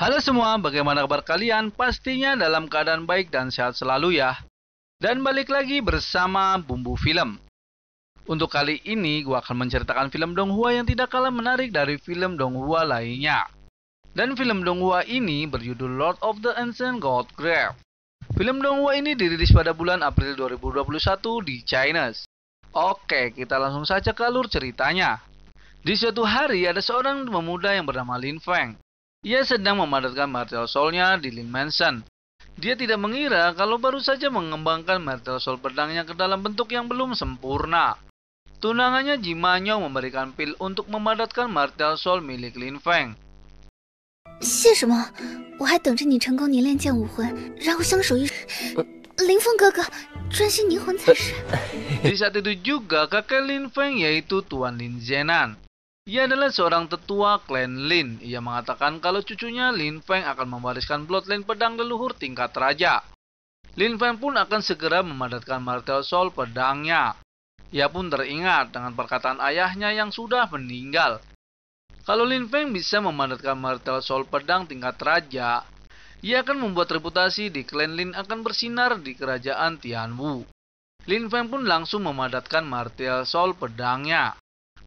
Halo semua, bagaimana kabar kalian? Pastinya dalam keadaan baik dan sehat selalu ya. Dan balik lagi bersama Bumbu Film. Untuk kali ini, gua akan menceritakan film Donghua yang tidak kalah menarik dari film Donghua lainnya. Dan film Donghua ini berjudul Lord of the Ancient God Grave. Film Donghua ini dirilis pada bulan April 2021 di China. Oke, kita langsung saja ke alur ceritanya. Di suatu hari ada seorang pemuda yang bernama Lin Feng ia sedang memadatkan martel solnya di Lin Mansion. Dia tidak mengira kalau baru saja mengembangkan martel soul pedangnya ke dalam bentuk yang belum sempurna. Tunangannya Jimanyo memberikan pil untuk memadatkan martel soul milik Lin Feng. Di saat itu juga kakek Lin Feng yaitu Tuan Lin Zhenan. Ia adalah seorang tetua klan Lin. Ia mengatakan kalau cucunya Lin Feng akan mewariskan bloodline pedang leluhur tingkat raja. Lin Feng pun akan segera memadatkan martel sol pedangnya. Ia pun teringat dengan perkataan ayahnya yang sudah meninggal. Kalau Lin Feng bisa memadatkan martel sol pedang tingkat raja, ia akan membuat reputasi di klan Lin akan bersinar di kerajaan Tianwu. Lin Feng pun langsung memadatkan martel sol pedangnya.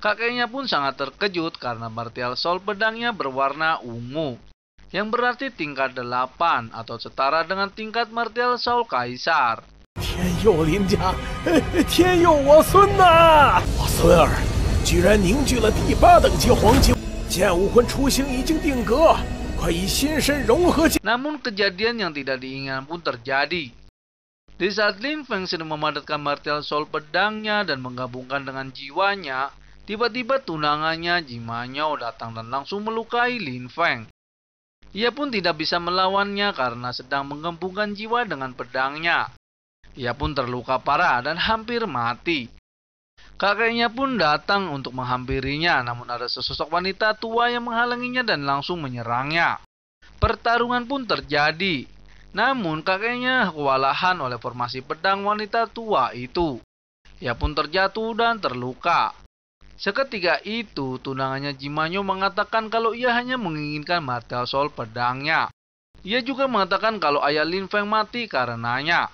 Kakeknya pun sangat terkejut karena martial sol pedangnya berwarna ungu, yang berarti tingkat 8 atau setara dengan tingkat martial sol kaisar. Namun kejadian yang tidak diinginkan pun terjadi. Di saat Lin Feng sedang memadatkan martial sol pedangnya dan menggabungkan dengan jiwanya, Tiba-tiba tunangannya Jimanyo oh, datang dan langsung melukai Lin Feng. Ia pun tidak bisa melawannya karena sedang menggembungkan jiwa dengan pedangnya. Ia pun terluka parah dan hampir mati. Kakeknya pun datang untuk menghampirinya, namun ada sesosok wanita tua yang menghalanginya dan langsung menyerangnya. Pertarungan pun terjadi, namun kakeknya kewalahan oleh formasi pedang wanita tua itu. Ia pun terjatuh dan terluka. Seketika itu, tunangannya Jimanyo mengatakan kalau ia hanya menginginkan mata sol pedangnya. Ia juga mengatakan kalau ayah Lin Feng mati karenanya.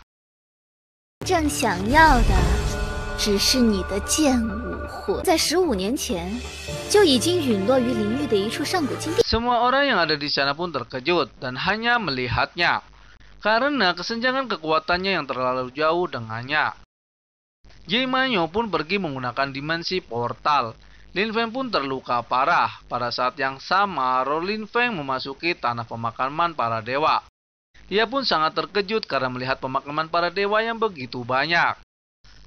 Semua orang yang ada di sana pun terkejut dan hanya melihatnya karena kesenjangan kekuatannya yang terlalu jauh dengannya. Jemanyo pun pergi menggunakan dimensi portal. Lin Feng pun terluka parah. Pada saat yang sama, Lin Feng memasuki tanah pemakaman para dewa. Ia pun sangat terkejut karena melihat pemakaman para dewa yang begitu banyak.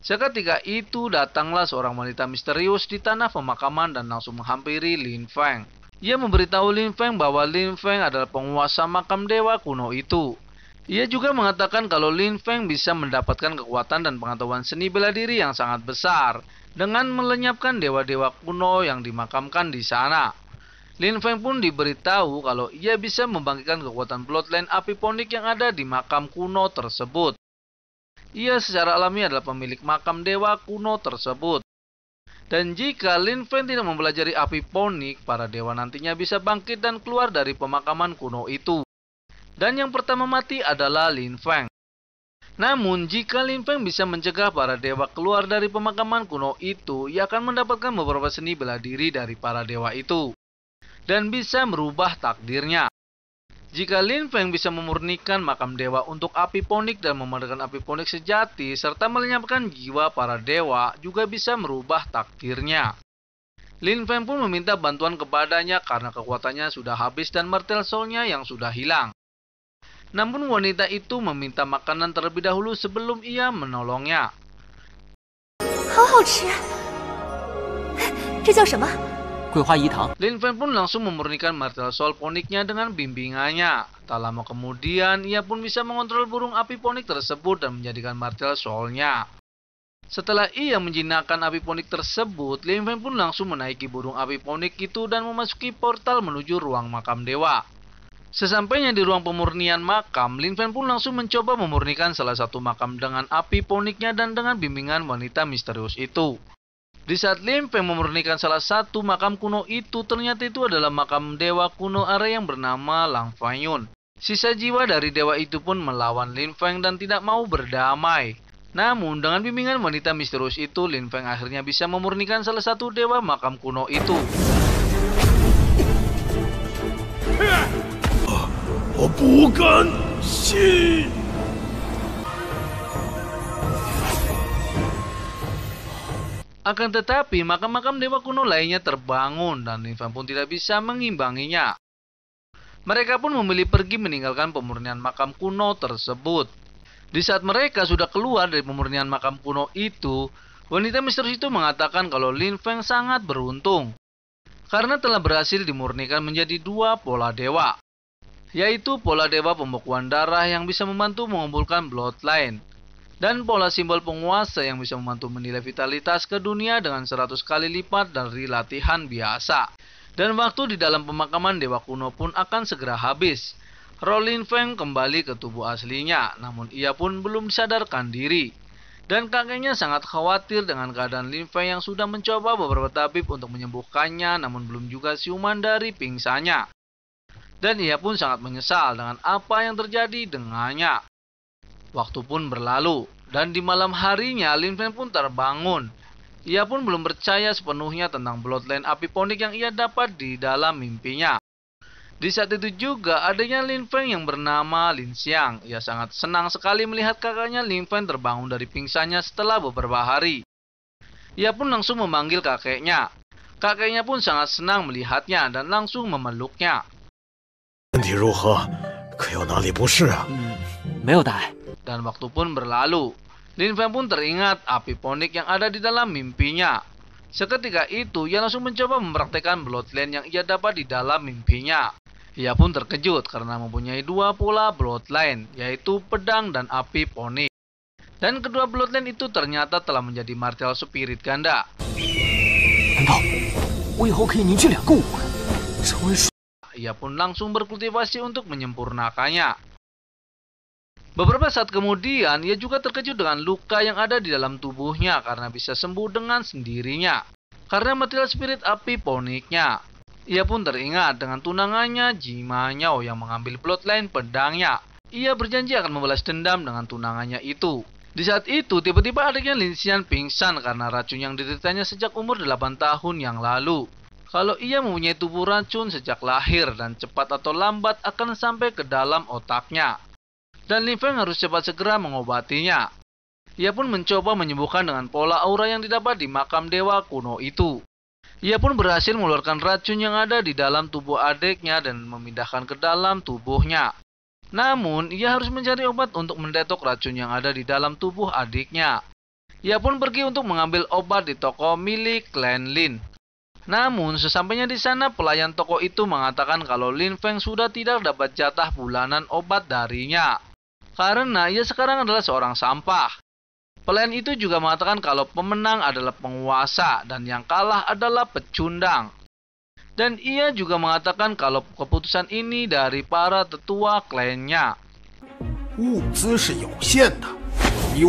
Seketika itu datanglah seorang wanita misterius di tanah pemakaman dan langsung menghampiri Lin Feng. Ia memberitahu Lin Feng bahwa Lin Feng adalah penguasa makam dewa kuno itu. Ia juga mengatakan kalau Lin Feng bisa mendapatkan kekuatan dan pengetahuan seni bela diri yang sangat besar dengan melenyapkan dewa-dewa kuno yang dimakamkan di sana. Lin Feng pun diberitahu kalau ia bisa membangkitkan kekuatan bloodline apiponik yang ada di makam kuno tersebut. Ia secara alami adalah pemilik makam dewa kuno tersebut. Dan jika Lin Feng tidak mempelajari apiponik, para dewa nantinya bisa bangkit dan keluar dari pemakaman kuno itu dan yang pertama mati adalah Lin Feng. Namun, jika Lin Feng bisa mencegah para dewa keluar dari pemakaman kuno itu, ia akan mendapatkan beberapa seni bela diri dari para dewa itu, dan bisa merubah takdirnya. Jika Lin Feng bisa memurnikan makam dewa untuk api ponik dan memadakan api ponik sejati serta melenyapkan jiwa para dewa juga bisa merubah takdirnya. Lin Feng pun meminta bantuan kepadanya karena kekuatannya sudah habis dan martel soul-nya yang sudah hilang. Namun wanita itu meminta makanan terlebih dahulu sebelum ia menolongnya. Lin Fan pun langsung memurnikan Martial Soul poniknya dengan bimbingannya. Tak lama kemudian, ia pun bisa mengontrol burung api ponik tersebut dan menjadikan Martial Soulnya. Setelah ia menjinakkan api ponik tersebut, Lin Fan pun langsung menaiki burung api ponik itu dan memasuki portal menuju ruang makam dewa. Sesampainya di ruang pemurnian makam, Lin Fan pun langsung mencoba memurnikan salah satu makam dengan api poniknya dan dengan bimbingan wanita misterius itu. Di saat Lin Fan memurnikan salah satu makam kuno itu, ternyata itu adalah makam dewa kuno Are yang bernama Lang Fayun. Sisa jiwa dari dewa itu pun melawan Lin Feng dan tidak mau berdamai. Namun, dengan bimbingan wanita misterius itu, Lin Feng akhirnya bisa memurnikan salah satu dewa makam kuno itu. 我不甘心。Akan tetapi, makam-makam dewa kuno lainnya terbangun dan Ivan pun tidak bisa mengimbanginya. Mereka pun memilih pergi meninggalkan pemurnian makam kuno tersebut. Di saat mereka sudah keluar dari pemurnian makam kuno itu, wanita misterius itu mengatakan kalau Lin Feng sangat beruntung karena telah berhasil dimurnikan menjadi dua pola dewa yaitu pola dewa pembekuan darah yang bisa membantu mengumpulkan bloodline, dan pola simbol penguasa yang bisa membantu menilai vitalitas ke dunia dengan 100 kali lipat dari latihan biasa. Dan waktu di dalam pemakaman dewa kuno pun akan segera habis. Rolling Feng kembali ke tubuh aslinya, namun ia pun belum sadarkan diri. Dan kakeknya sangat khawatir dengan keadaan Lin Feng yang sudah mencoba beberapa tabib untuk menyembuhkannya namun belum juga siuman dari pingsannya dan ia pun sangat menyesal dengan apa yang terjadi dengannya. Waktu pun berlalu, dan di malam harinya Lin Fan pun terbangun. Ia pun belum percaya sepenuhnya tentang bloodline Api Ponik yang ia dapat di dalam mimpinya. Di saat itu juga adanya Lin Feng yang bernama Lin Xiang. Ia sangat senang sekali melihat kakaknya Lin Feng terbangun dari pingsannya setelah beberapa hari. Ia pun langsung memanggil kakeknya. Kakeknya pun sangat senang melihatnya dan langsung memeluknya. Dan waktu pun berlalu. Ninfen pun teringat api ponik yang ada di dalam mimpinya. Seketika itu, ia langsung mencoba mempraktekkan bloodline yang ia dapat di dalam mimpinya. Ia pun terkejut karena mempunyai dua pula bloodline, yaitu pedang dan api ponik. Dan kedua bloodline itu ternyata telah menjadi martial spirit ganda ia pun langsung berkultivasi untuk menyempurnakannya. Beberapa saat kemudian, ia juga terkejut dengan luka yang ada di dalam tubuhnya karena bisa sembuh dengan sendirinya. Karena material spirit api poniknya. Ia pun teringat dengan tunangannya Nyao yang mengambil plotline pedangnya. Ia berjanji akan membalas dendam dengan tunangannya itu. Di saat itu, tiba-tiba adiknya Lin Xian pingsan karena racun yang dideritanya sejak umur 8 tahun yang lalu. Kalau ia mempunyai tubuh racun sejak lahir dan cepat atau lambat akan sampai ke dalam otaknya. Dan Li Feng harus cepat segera mengobatinya. Ia pun mencoba menyembuhkan dengan pola aura yang didapat di makam dewa kuno itu. Ia pun berhasil mengeluarkan racun yang ada di dalam tubuh adiknya dan memindahkan ke dalam tubuhnya. Namun, ia harus mencari obat untuk mendetok racun yang ada di dalam tubuh adiknya. Ia pun pergi untuk mengambil obat di toko milik Clan Lin. Namun, sesampainya di sana, pelayan toko itu mengatakan kalau Lin Feng sudah tidak dapat jatah bulanan obat darinya. Karena ia sekarang adalah seorang sampah. Pelayan itu juga mengatakan kalau pemenang adalah penguasa dan yang kalah adalah pecundang. Dan ia juga mengatakan kalau keputusan ini dari para tetua kliennya. 物资是有限的。di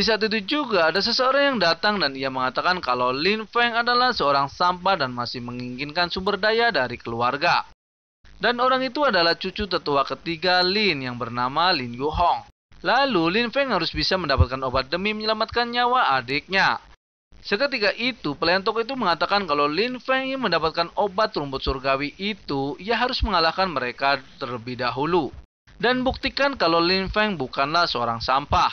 saat itu juga ada seseorang yang datang dan ia mengatakan kalau Lin Feng adalah seorang sampah dan masih menginginkan sumber daya dari keluarga. Dan orang itu adalah cucu tetua ketiga Lin yang bernama Lin Hong. Lalu Lin Feng harus bisa mendapatkan obat demi menyelamatkan nyawa adiknya. Seketika itu, pelayan toko itu mengatakan kalau Lin Feng mendapatkan obat rumput surgawi itu, ia harus mengalahkan mereka terlebih dahulu dan buktikan kalau Lin Feng bukanlah seorang sampah.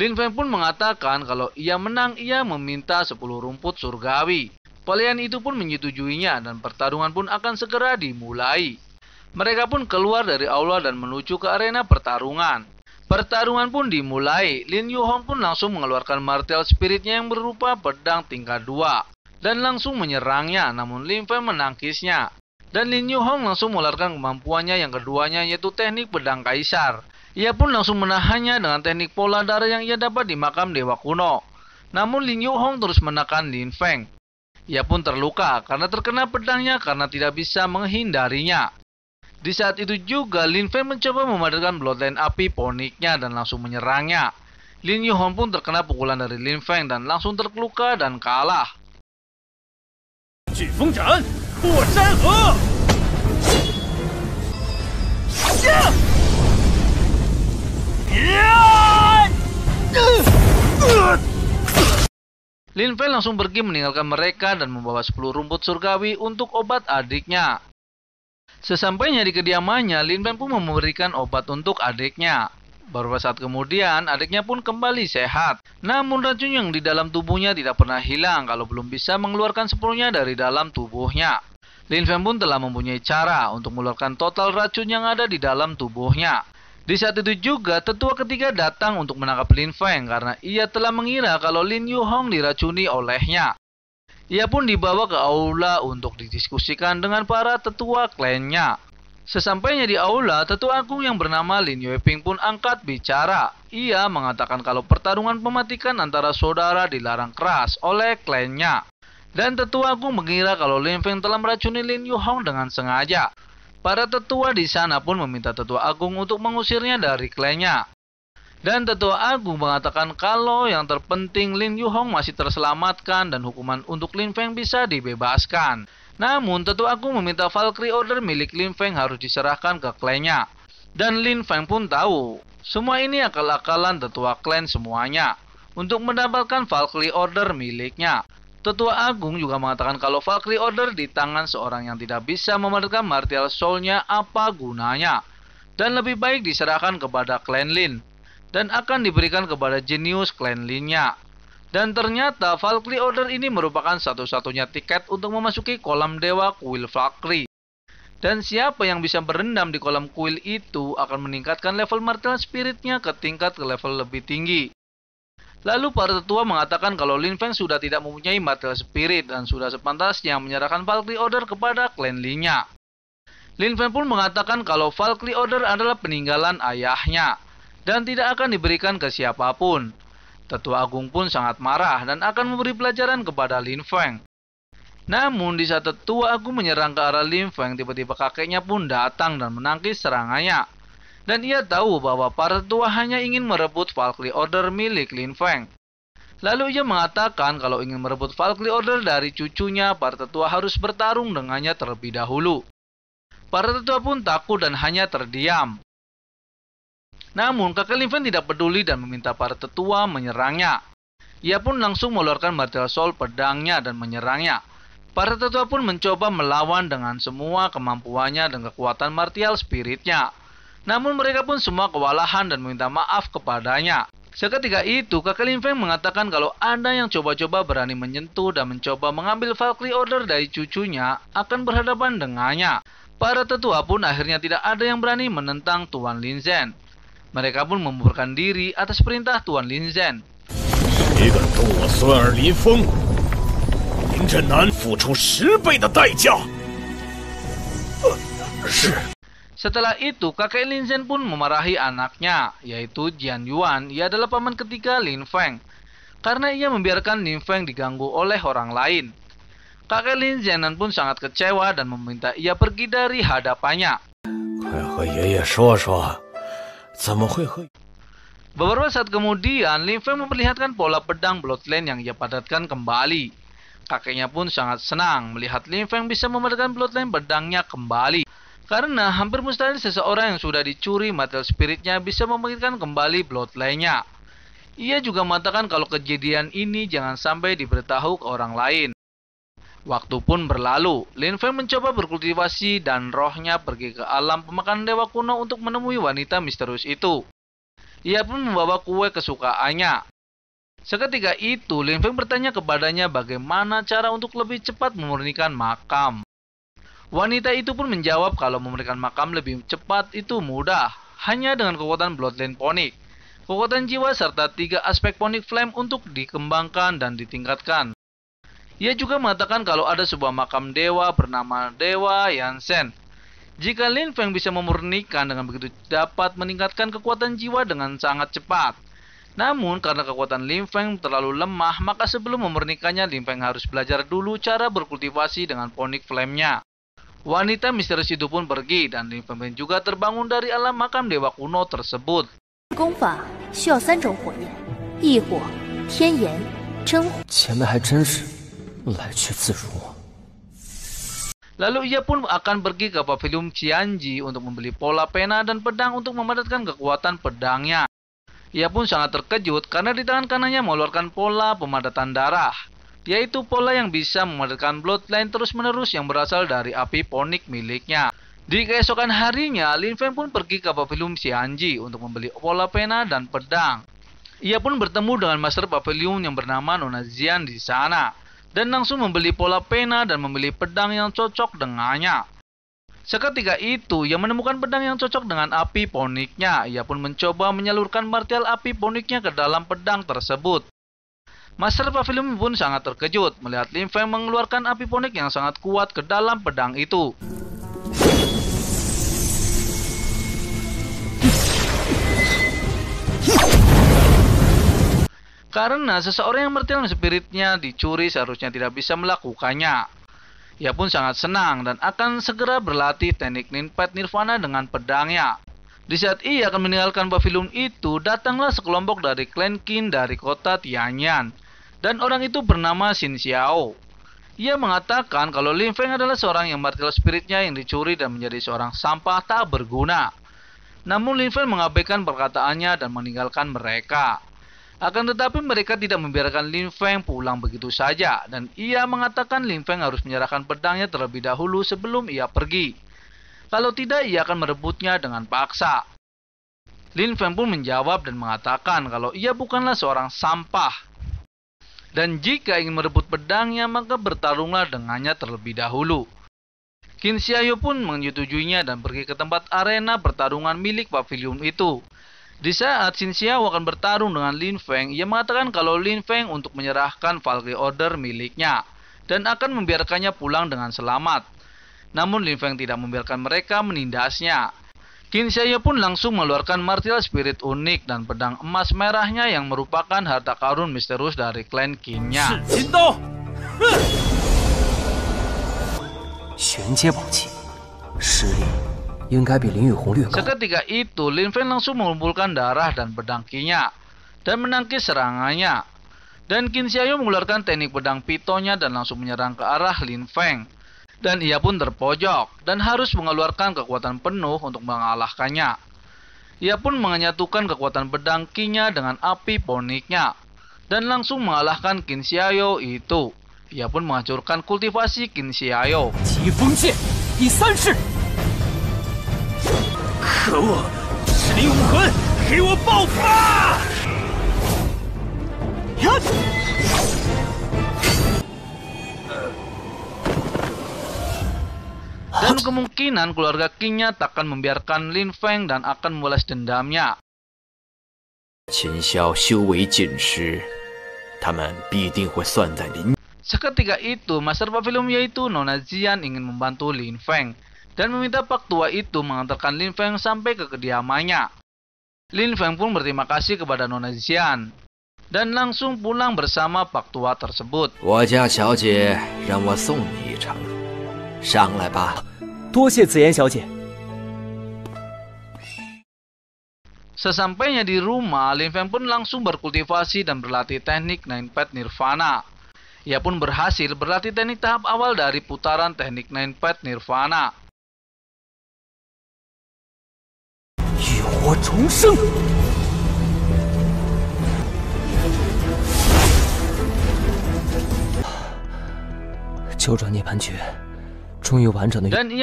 Lin Feng pun mengatakan kalau ia menang ia meminta 10 rumput surgawi. Pelayan itu pun menyetujuinya dan pertarungan pun akan segera dimulai. Mereka pun keluar dari aula dan menuju ke arena pertarungan. Pertarungan pun dimulai. Lin Hong pun langsung mengeluarkan martial spiritnya yang berupa pedang tingkat dua dan langsung menyerangnya namun Lin Feng menangkisnya. Dan Lin Yu Hong langsung melarikan kemampuannya yang keduanya yaitu teknik pedang kaisar. Ia pun langsung menahannya dengan teknik pola darah yang ia dapat di makam dewa kuno. Namun Lin Yu Hong terus menekan Lin Feng. Ia pun terluka karena terkena pedangnya karena tidak bisa menghindarinya. Di saat itu juga Lin Feng mencoba memadamkan bloodline api poniknya dan langsung menyerangnya. Lin Yu Hong pun terkena pukulan dari Lin Feng dan langsung terluka dan kalah. Oh! Ya! Ya! Lin Fei langsung pergi meninggalkan mereka dan membawa 10 rumput surgawi untuk obat adiknya. Sesampainya di kediamannya, Lin Fei pun memberikan obat untuk adiknya. Beberapa saat kemudian, adiknya pun kembali sehat. Namun racun yang di dalam tubuhnya tidak pernah hilang kalau belum bisa mengeluarkan sepenuhnya dari dalam tubuhnya. Lin Feng pun telah mempunyai cara untuk mengeluarkan total racun yang ada di dalam tubuhnya. Di saat itu juga, tetua ketiga datang untuk menangkap Lin Feng karena ia telah mengira kalau Lin Yu Hong diracuni olehnya. Ia pun dibawa ke aula untuk didiskusikan dengan para tetua klannya. Sesampainya di aula, tetua agung yang bernama Lin Yueping pun angkat bicara. Ia mengatakan kalau pertarungan pematikan antara saudara dilarang keras oleh kliennya. Dan tetua agung mengira kalau Lin Feng telah meracuni Lin Yuhong dengan sengaja. Para tetua di sana pun meminta tetua agung untuk mengusirnya dari kliennya. Dan tetua agung mengatakan kalau yang terpenting Lin Yuhong masih terselamatkan dan hukuman untuk Lin Feng bisa dibebaskan. Namun, tentu aku meminta Valkyrie order milik Lin Feng harus diserahkan ke kliennya. Dan Lin Feng pun tahu, semua ini akal-akalan tetua klan semuanya untuk mendapatkan Valkyrie order miliknya. Tetua Agung juga mengatakan kalau Valkyrie Order di tangan seorang yang tidak bisa memerlukan martial soul-nya apa gunanya dan lebih baik diserahkan kepada Klan Lin dan akan diberikan kepada jenius Klan Lin-nya. Dan ternyata Valkyrie Order ini merupakan satu-satunya tiket untuk memasuki kolam dewa kuil Valkyrie. Dan siapa yang bisa berendam di kolam kuil itu akan meningkatkan level martial spiritnya ke tingkat ke level lebih tinggi. Lalu para tetua mengatakan kalau Lin Feng sudah tidak mempunyai martial spirit dan sudah sepantasnya menyerahkan Valkyrie Order kepada klan Linya. Lin Feng pun mengatakan kalau Valkyrie Order adalah peninggalan ayahnya dan tidak akan diberikan ke siapapun. Tetua Agung pun sangat marah dan akan memberi pelajaran kepada Lin Feng. Namun di saat Tetua Agung menyerang ke arah Lin Feng, tiba-tiba kakeknya pun datang dan menangkis serangannya. Dan ia tahu bahwa para tetua hanya ingin merebut Valkyrie Order milik Lin Feng. Lalu ia mengatakan kalau ingin merebut Valkyrie Order dari cucunya, para tetua harus bertarung dengannya terlebih dahulu. Para tetua pun takut dan hanya terdiam. Namun kakak Linfen tidak peduli dan meminta para tetua menyerangnya. Ia pun langsung mengeluarkan martial soul pedangnya dan menyerangnya. Para tetua pun mencoba melawan dengan semua kemampuannya dan kekuatan martial spiritnya. Namun mereka pun semua kewalahan dan meminta maaf kepadanya. Seketika itu, kakak Lin Feng mengatakan kalau anda yang coba-coba berani menyentuh dan mencoba mengambil Valkyrie Order dari cucunya akan berhadapan dengannya. Para tetua pun akhirnya tidak ada yang berani menentang Tuan Lin Zhen. Mereka pun membubarkan diri atas perintah Tuan Lin Zhen. Setelah itu, kakek Lin Zhen pun memarahi anaknya, yaitu Jian Yuan. Ia adalah paman ketiga Lin Feng. Karena ia membiarkan Lin Feng diganggu oleh orang lain. Kakek Lin Zhenan pun sangat kecewa dan meminta ia pergi dari hadapannya. Beberapa saat kemudian, Lin Feng memperlihatkan pola pedang Bloodline yang ia padatkan kembali. Kakeknya pun sangat senang melihat Lin Feng bisa memadatkan Bloodline pedangnya kembali. Karena hampir mustahil seseorang yang sudah dicuri material spiritnya bisa membangkitkan kembali Bloodline-nya. Ia juga mengatakan kalau kejadian ini jangan sampai diberitahu ke orang lain. Waktu pun berlalu. Lin Feng mencoba berkultivasi dan rohnya pergi ke alam pemakan dewa kuno untuk menemui wanita misterius itu. Ia pun membawa kue kesukaannya. Seketika itu, Lin Feng bertanya kepadanya bagaimana cara untuk lebih cepat memurnikan makam. Wanita itu pun menjawab kalau memurnikan makam lebih cepat itu mudah, hanya dengan kekuatan Bloodline Ponic. Kekuatan jiwa serta tiga aspek Ponic Flame untuk dikembangkan dan ditingkatkan. Ia juga mengatakan kalau ada sebuah makam dewa bernama Dewa Yansen. Jika Lin Feng bisa memurnikan dengan begitu dapat meningkatkan kekuatan jiwa dengan sangat cepat. Namun karena kekuatan Lin Feng terlalu lemah, maka sebelum memurnikannya Lin Feng harus belajar dulu cara berkultivasi dengan ponik flame-nya. Wanita misterius itu pun pergi dan Lin Feng juga terbangun dari alam makam dewa kuno tersebut. 功法需要三种火焰：异火、天炎、真火。前面还真是。Lalu ia pun akan pergi ke pavilion Cianji untuk membeli pola pena dan pedang untuk memadatkan kekuatan pedangnya. Ia pun sangat terkejut karena di tangan kanannya mengeluarkan pola pemadatan darah, yaitu pola yang bisa memadatkan bloodline terus-menerus yang berasal dari api ponik miliknya. Di keesokan harinya, Lin Feng pun pergi ke pavilion Cianji untuk membeli pola pena dan pedang. Ia pun bertemu dengan Master Pavilion yang bernama Nona Zian di sana dan langsung membeli pola pena dan membeli pedang yang cocok dengannya. Seketika itu, ia menemukan pedang yang cocok dengan api poniknya. Ia pun mencoba menyalurkan martial api poniknya ke dalam pedang tersebut. Master Pavilion pun sangat terkejut melihat Lin Feng mengeluarkan api ponik yang sangat kuat ke dalam pedang itu. Karena seseorang yang bertilang spiritnya dicuri seharusnya tidak bisa melakukannya. Ia pun sangat senang dan akan segera berlatih teknik ninpet nirvana dengan pedangnya. Di saat ia akan meninggalkan pavilion itu, datanglah sekelompok dari klan Qin dari kota Tianyan. Dan orang itu bernama Xin Xiao. Ia mengatakan kalau Lin Feng adalah seorang yang martial spiritnya yang dicuri dan menjadi seorang sampah tak berguna. Namun Lin Feng mengabaikan perkataannya dan meninggalkan mereka. Akan tetapi mereka tidak membiarkan Lin Feng pulang begitu saja dan ia mengatakan Lin Feng harus menyerahkan pedangnya terlebih dahulu sebelum ia pergi. Kalau tidak ia akan merebutnya dengan paksa. Lin Feng pun menjawab dan mengatakan kalau ia bukanlah seorang sampah. Dan jika ingin merebut pedangnya maka bertarunglah dengannya terlebih dahulu. Qin Xiaoyu pun menyetujuinya dan pergi ke tempat arena pertarungan milik pavilion itu. Di saat Xin Xiao akan bertarung dengan Lin Feng, ia mengatakan kalau Lin Feng untuk menyerahkan Valkyrie Order miliknya dan akan membiarkannya pulang dengan selamat. Namun Lin Feng tidak membiarkan mereka menindasnya. Qin Xiao pun langsung mengeluarkan martial spirit unik dan pedang emas merahnya yang merupakan harta karun misterius dari klan Qinnya. Li. Seketika itu, Lin Fei langsung mengumpulkan darah dan pedangkinya dan menangkis serangannya. Dan Qin Xiaoyu mengeluarkan teknik pedang pitonya dan langsung menyerang ke arah Lin Feng. Dan ia pun terpojok dan harus mengeluarkan kekuatan penuh untuk mengalahkannya. Ia pun menyatukan kekuatan pedang kinya dengan api poniknya dan langsung mengalahkan Qin Xiaoyu itu. Ia pun menghancurkan kultivasi Qin Xiaoyu. Dan kemungkinan keluarga Kingnya tak akan membiarkan Lin Feng dan akan membalas dendamnya. Qin Xiao Seketika itu, master pavilion yaitu Nona Jian ingin membantu Lin Feng dan meminta Pak Tua itu mengantarkan Lin Feng sampai ke kediamannya. Lin Feng pun berterima kasih kepada Nona Xian dan langsung pulang bersama Pak Tua tersebut. Sesampainya di rumah, Lin Feng pun langsung berkultivasi dan berlatih teknik Nine Pet Nirvana. Ia pun berhasil berlatih teknik tahap awal dari putaran teknik Nine Pet Nirvana. Dan ia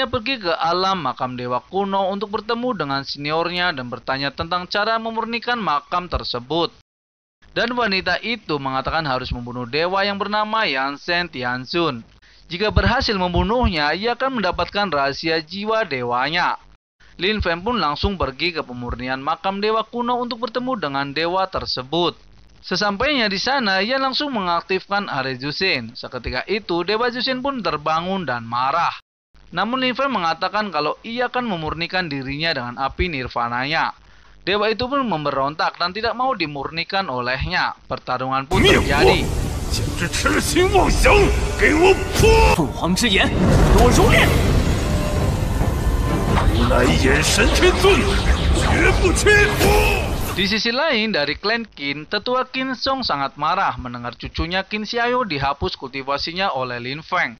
pergi ke alam makam dewa kuno untuk bertemu dengan seniornya dan bertanya tentang cara memurnikan makam tersebut. Dan wanita itu mengatakan harus membunuh dewa yang bernama Yansen Tianzun. Jika berhasil membunuhnya, ia akan mendapatkan rahasia jiwa dewanya. Lin Fan pun langsung pergi ke pemurnian makam dewa kuno untuk bertemu dengan dewa tersebut. Sesampainya di sana, ia langsung mengaktifkan Are Jusin. Seketika itu, Dewa Jusin pun terbangun dan marah. Namun Lin Fan mengatakan kalau ia akan memurnikan dirinya dengan api nirvananya. Dewa itu pun memberontak dan tidak mau dimurnikan olehnya. Pertarungan pun terjadi. -tuh di sisi lain, dari klan Qin, tetua Qin Song sangat marah mendengar cucunya Qin Xiaoyu dihapus kultivasinya oleh Lin Feng.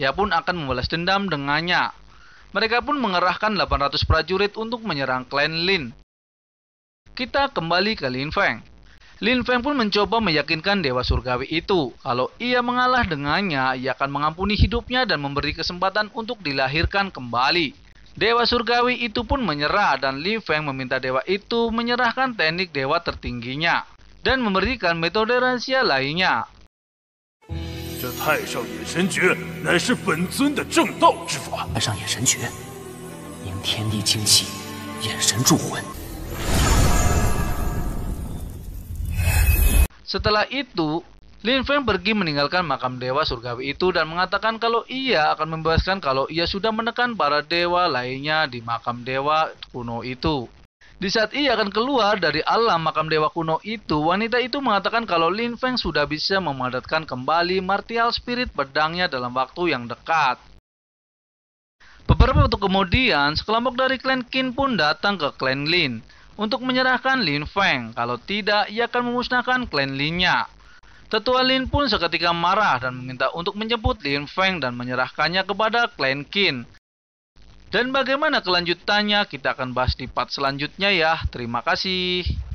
Ia pun akan membalas dendam dengannya. Mereka pun mengerahkan 800 prajurit untuk menyerang klan Lin. Kita kembali ke Lin Feng. Lin Feng pun mencoba meyakinkan Dewa Surgawi itu, kalau ia mengalah dengannya, ia akan mengampuni hidupnya dan memberi kesempatan untuk dilahirkan kembali. Dewa surgawi itu pun menyerah dan Li Feng meminta dewa itu menyerahkan teknik dewa tertingginya dan memberikan metode rahasia lainnya. Setelah itu, Lin Feng pergi meninggalkan makam dewa surgawi itu dan mengatakan kalau ia akan membebaskan kalau ia sudah menekan para dewa lainnya di makam dewa kuno itu. Di saat ia akan keluar dari alam makam dewa kuno itu, wanita itu mengatakan kalau Lin Feng sudah bisa memadatkan kembali martial spirit pedangnya dalam waktu yang dekat. Beberapa waktu kemudian, sekelompok dari klan Qin pun datang ke klan Lin untuk menyerahkan Lin Feng. Kalau tidak, ia akan memusnahkan klan Linnya. Tetua Lin pun seketika marah dan meminta untuk menjemput Lin Feng dan menyerahkannya kepada Clan Qin. Dan bagaimana kelanjutannya kita akan bahas di part selanjutnya ya. Terima kasih.